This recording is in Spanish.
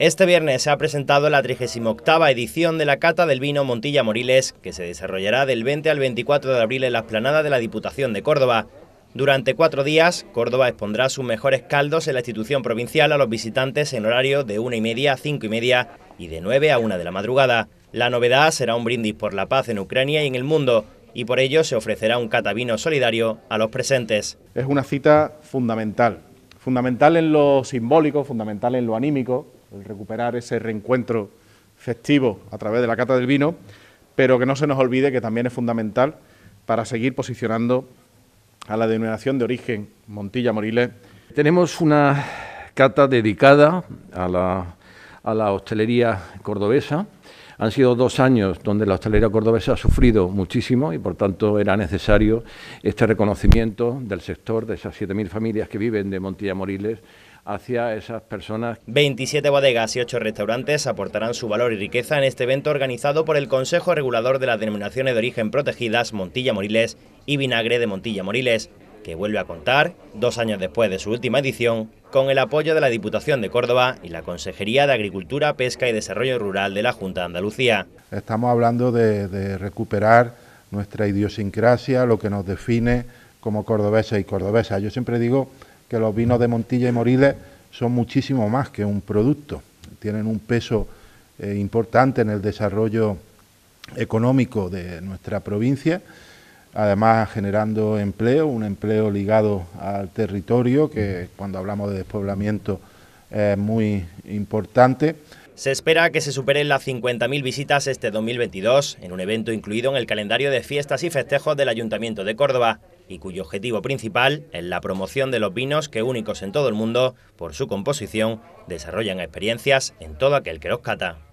Este viernes se ha presentado la 38 edición de la Cata del Vino Montilla Moriles, que se desarrollará del 20 al 24 de abril en la explanada de la Diputación de Córdoba. Durante cuatro días, Córdoba expondrá sus mejores caldos en la institución provincial a los visitantes en horario de una y media a cinco y media y de 9 a 1 de la madrugada. La novedad será un brindis por la paz en Ucrania y en el mundo, y por ello se ofrecerá un catavino solidario a los presentes. Es una cita fundamental, fundamental en lo simbólico, fundamental en lo anímico, el recuperar ese reencuentro festivo a través de la cata del vino, pero que no se nos olvide que también es fundamental para seguir posicionando a la denominación de origen Montilla Moriles. Tenemos una cata dedicada a la, a la hostelería cordobesa han sido dos años donde la hostelería cordobesa ha sufrido muchísimo y por tanto era necesario este reconocimiento del sector, de esas 7.000 familias que viven de Montilla Moriles hacia esas personas. 27 bodegas y 8 restaurantes aportarán su valor y riqueza en este evento organizado por el Consejo Regulador de las Denominaciones de Origen Protegidas Montilla Moriles y Vinagre de Montilla Moriles que vuelve a contar, dos años después de su última edición, con el apoyo de la Diputación de Córdoba y la Consejería de Agricultura, Pesca y Desarrollo Rural de la Junta de Andalucía. Estamos hablando de, recuperar nuestra idiosincrasia, lo que nos define como cordobesa y cordobesa. Yo siempre digo que los vinos de Montilla y Moriles son muchísimo más que un producto, tienen un peso eh, importante en el desarrollo económico de nuestra provincia además generando empleo, un empleo ligado al territorio, que cuando hablamos de despoblamiento es muy importante. Se espera que se superen las 50.000 visitas este 2022, en un evento incluido en el calendario de fiestas y festejos del Ayuntamiento de Córdoba, y cuyo objetivo principal es la promoción de los vinos que, únicos en todo el mundo por su composición, desarrollan experiencias en todo aquel que los cata.